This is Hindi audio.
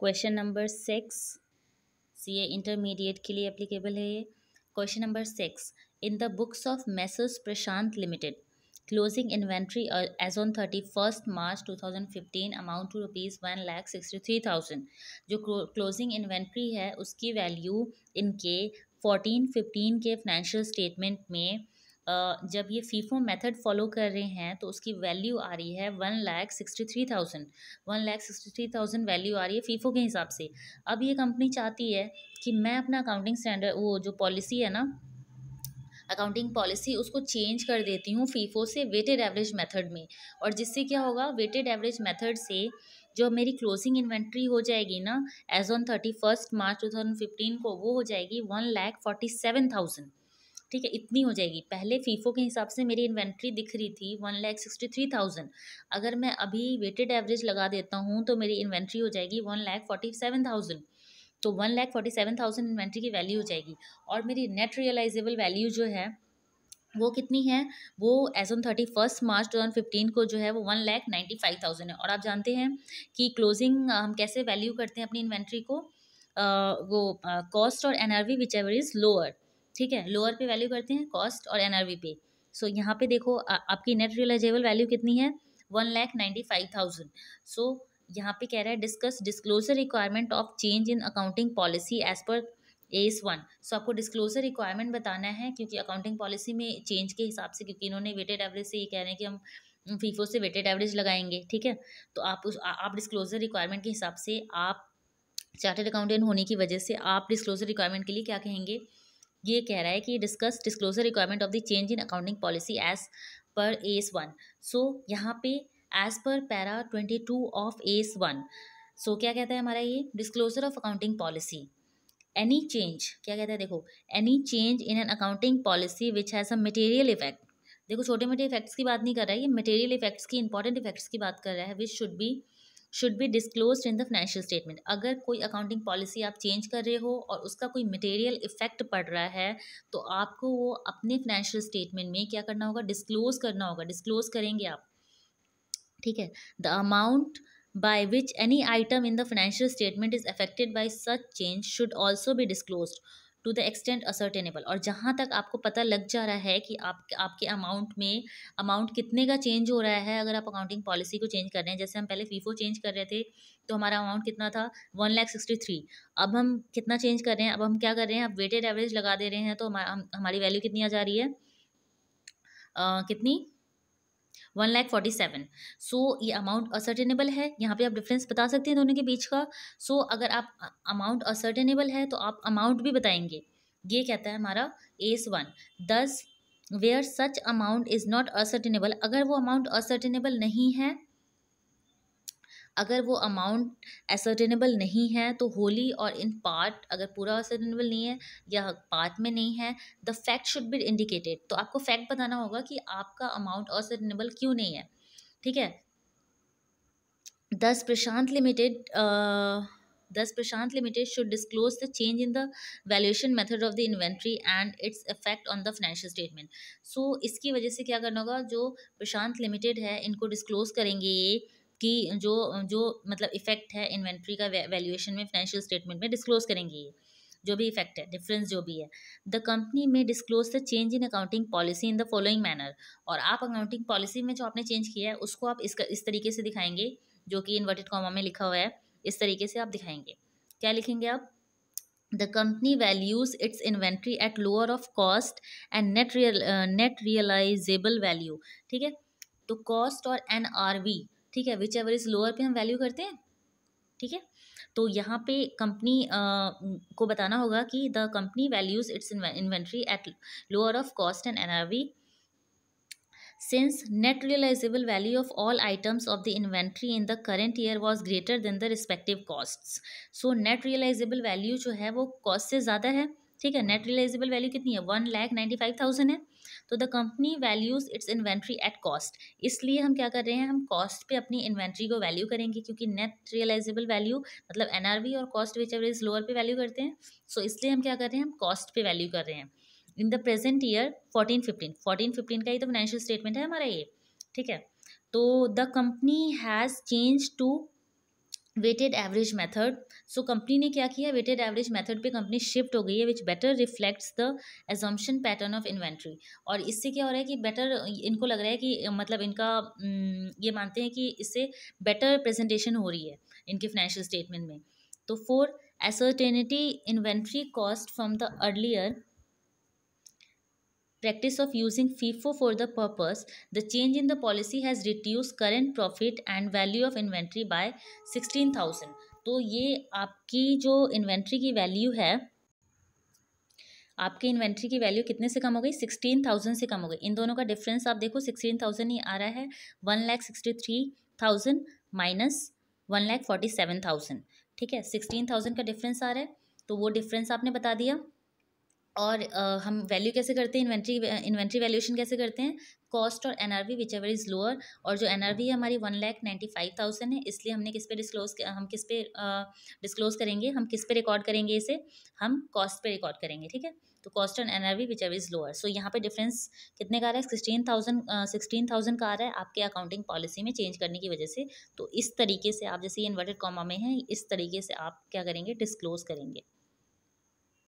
Question number six C A intermediate के लिए अप्लीकेबल है ये question number six in the books of messrs Prashant limited closing inventory as on thirty first March two thousand fifteen amount to rupees one lakh sixty three thousand जो क्लोजिंग इन्वेंट्री है उसकी वैल्यू इनके फोर्टीन फिफ्टीन के फाइनेंशियल स्टेटमेंट में जब ये फीफो मेथड फॉलो कर रहे हैं तो उसकी वैल्यू आ रही है one lakh sixty three thousand one lakh sixty three thousand value आ रही है फीफो के हिसाब से अब ये कंपनी चाहती है कि मैं अपना अकाउंटिंग स्टैंडर्ड वो जो पॉलिसी है ना अकाउंटिंग पॉलिसी उसको चेंज कर देती हूँ फीफो से वेटेड एवरेज मेथड में और जिससे क्या होगा वेटेड एवरेज मेथड से जो मेरी क्लोजिंग इन्वेंट्री हो जाएगी ना as on thirty first March two thousand fifteen को वो हो जाएगी one lakh forty seven thousand ठीक है इतनी हो जाएगी पहले फीफो के हिसाब से मेरी इन्वेंट्री दिख रही थी one lakh sixty three thousand अगर मैं अभी वेटेड एवरेज लगा देता हूँ तो मेरी इन्वेंट्री हो जाएगी one lakh forty seven thousand तो one lakh forty seven thousand inventory की वैल्यू हो जाएगी और मेरी नेट रियलाइजेबल वैल्यू जो है वो कितनी है वो as on thirty first March two thousand fifteen को जो है वो one lakh ninety five thousand है और आप जानते हैं कि क्लोजिंग हम कैसे वैल्यू करते हैं अपनी इन्वेंट्री को आ, वो कॉस्ट और NRV whichever is lower ठीक है लोअर पे वैल्यू करते हैं कॉस्ट और एनआरवी पे सो so, यहाँ पे देखो आ, आपकी नेट रियलाइजेबल वैल्यू कितनी है one lakh ninety five thousand so यहाँ पे कह रहा है discuss disclosure requirement of change in accounting policy as per AS one so आपको डिस्क्लोजर रिक्वायरमेंट बताना है क्योंकि अकाउंटिंग पॉलिसी में चेंज के हिसाब से क्योंकि इन्होंने वेटेड एवरेज से ये कह रहे हैं कि हम फीफो से वेटेड एवरेज लगाएंगे ठीक है तो आप उस आ, आप डिस्क्लोजर रिक्वायरमेंट के हिसाब से आप चार्टेड अकाउंटेंट होने की वजह से आप डिस्क्लोजर रिक्वायरमेंट के लिए क्या कहेंगे ये कह रहा है कि discuss disclosure requirement of the change in accounting policy as per AS one so यहाँ पे as per para twenty two of AS one so क्या कहता है हमारा ये disclosure of accounting policy any change क्या कहता है देखो any change in an accounting policy which has a material effect देखो छोटे मोटे इफेक्ट्स की बात नहीं कर रहा है ये मटेरियल इफेक्ट्स की इंपॉर्टेंट इफेक्ट्स की बात कर रहा है which should be should be disclose in the financial statement अगर कोई अकाउंटिंग पॉलिसी आप चेंज कर रहे हो और उसका कोई मटेरियल इफेक्ट पड़ रहा है तो आपको वो अपने फाइनेंशियल स्टेटमेंट में क्या करना होगा डिस्क्लोज करना होगा डिस्क्लोज करेंगे आप ठीक है the amount by which any item in the financial statement is affected by such change should also be disclosed to the extent ascertainable और जहाँ तक आपको पता लग जा रहा है कि आप आपके अमाउंट में अमाउंट कितने का चेंज हो रहा है अगर आप अकाउंटिंग पॉलिसी को चेंज कर रहे हैं जैसे हम पहले फीफो चेंज कर रहे थे तो हमारा अमाउंट कितना था वन लैख सिक्सटी थ्री अब हम कितना चेंज कर रहे हैं अब हम क्या कर रहे हैं अब वेटेड एवरेज लगा दे रहे हैं तो हमारी वैल्यू कितनी आ जा रही है uh, कितनी one lakh forty seven so ये अमाउंट असर्टेनेबल है यहाँ पे आप डिफरेंस बता सकते हैं दोनों के बीच का सो so, अगर आप अमाउंट असर्टेनेबल है तो आप अमाउंट भी बताएंगे ये कहता है हमारा एस वन दस where such amount is not ascertainable अगर वो अमाउंट असर्टेनेबल नहीं है अगर वो अमाउंट असर्टेनेबल नहीं है तो होली और इन पार्ट अगर पूरा असर्टेनेबल नहीं है या पार्ट में नहीं है the fact should be indicated तो आपको फैक्ट बताना होगा कि आपका अमाउंट असर्टेनेबल क्यों नहीं है ठीक है दस प्रशांत लिमिटेड दस Prashant limited should disclose the change in the valuation method of the inventory and its effect on the financial statement so इसकी वजह से क्या करना होगा जो प्रशांत लिमिटेड है इनको डिस्क्लोज करेंगे ये की जो जो मतलब इफेक्ट है इन्वेंट्री का वैल्यूएशन में फाइनेंशियल स्टेटमेंट में डिस्क्लोज करेंगे ये जो भी इफेक्ट है डिफरेंस जो भी है द कंपनी में disclose the change in accounting policy in the following manner और आप अकाउंटिंग पॉलिसी में जो आपने चेंज किया है उसको आप इस इस तरीके से दिखाएंगे जो कि इन्वर्टेड कॉमा में लिखा हुआ है इस तरीके से आप दिखाएंगे क्या लिखेंगे आप the company values its inventory at lower of cost and net real net realisable value ठीक है तो कॉस्ट और एन आर वी ठीक है विच एवर इज लोअर पे हम वैल्यू करते हैं ठीक है तो यहाँ पे कंपनी uh, को बताना होगा कि the company values its inventory at lower of cost and NRV since net realisable value of all items of the inventory in the current year was greater than the respective cost so net realisable value जो है वो कॉस्ट से ज़्यादा है ठीक है नेट रिलाइजेबल वैल्यू कितनी है one lakh ninety five thousand है तो the company values its inventory at cost इसलिए हम क्या कर रहे हैं हम कॉस्ट पे अपनी इन्वेंट्री को वैल्यू करेंगे क्योंकि नेट रियलाइजेबल वैल्यू मतलब वी और कॉस्ट विच एवरेज लोअर पे वैल्यू करते हैं सो so, इसलिए हम क्या कर रहे हैं हम कॉस्ट पे वैल्यू कर रहे हैं in the present year fourteen fifteen fourteen fifteen का ही तो फाइनेंशियल स्टेटमेंट है हमारा ये ठीक है तो the company has change to weighted average method so company ने क्या किया वेटेड एवरेज मेथड पे कंपनी शिफ्ट हो गई है which better reflects the assumption pattern of inventory और इससे क्या हो रहा है कि बेटर इनको लग रहा है कि मतलब इनका ये मानते हैं कि इससे बेटर प्रेजेंटेशन हो रही है इनके फाइनेंशियल स्टेटमेंट में तो for certainty inventory cost from the earlier practice of using FIFO for the purpose, the change in the policy has reduced current profit and value of inventory by 16,000. तो ये आपकी जो इन्वेंट्री की वैल्यू है आपके इन्वेंट्री की वैल्यू कितने से कम हो गई सिक्सटीन थाउजेंड से कम हो गई इन दोनों का डिफरेंस आप देखो सिक्सटीन थाउजेंड ही आ रहा है one lakh sixty three thousand minus one lakh forty seven thousand ठीक है सिक्सटीन थाउजेंड का डिफरेंस आ रहा है तो वो डिफरेंस आपने बता दिया और uh, हम वैल्यू कैसे करते हैं इन्वेंट्री इन्वेंट्री वैल्यूएशन कैसे करते हैं कॉस्ट और N R V whichever is lower और जो एन आर वी है हमारी one lakh ninety five thousand है इसलिए हमने किस पे डिस्क्लोज हम किस पे डिस्क्लोज uh, करेंगे हम किस पे रिकॉर्ड करेंगे इसे हम कॉस्ट पे रिकॉर्ड करेंगे ठीक है तो cost and N R V whichever is lower so यहाँ पे डिफरेंस कितने का आ रहा है सिक्सटीन थाउजेंड सिक्सटीन थाउजेंड का आ रहा है आपके अकाउंटिंग पॉलिसी में चेंज करने की वजह से तो इस तरीके से आप जैसे ये इन्वर्टेड कॉमा में है इस तरीके से आप क्या करेंगे डिस्क्लोज करेंगे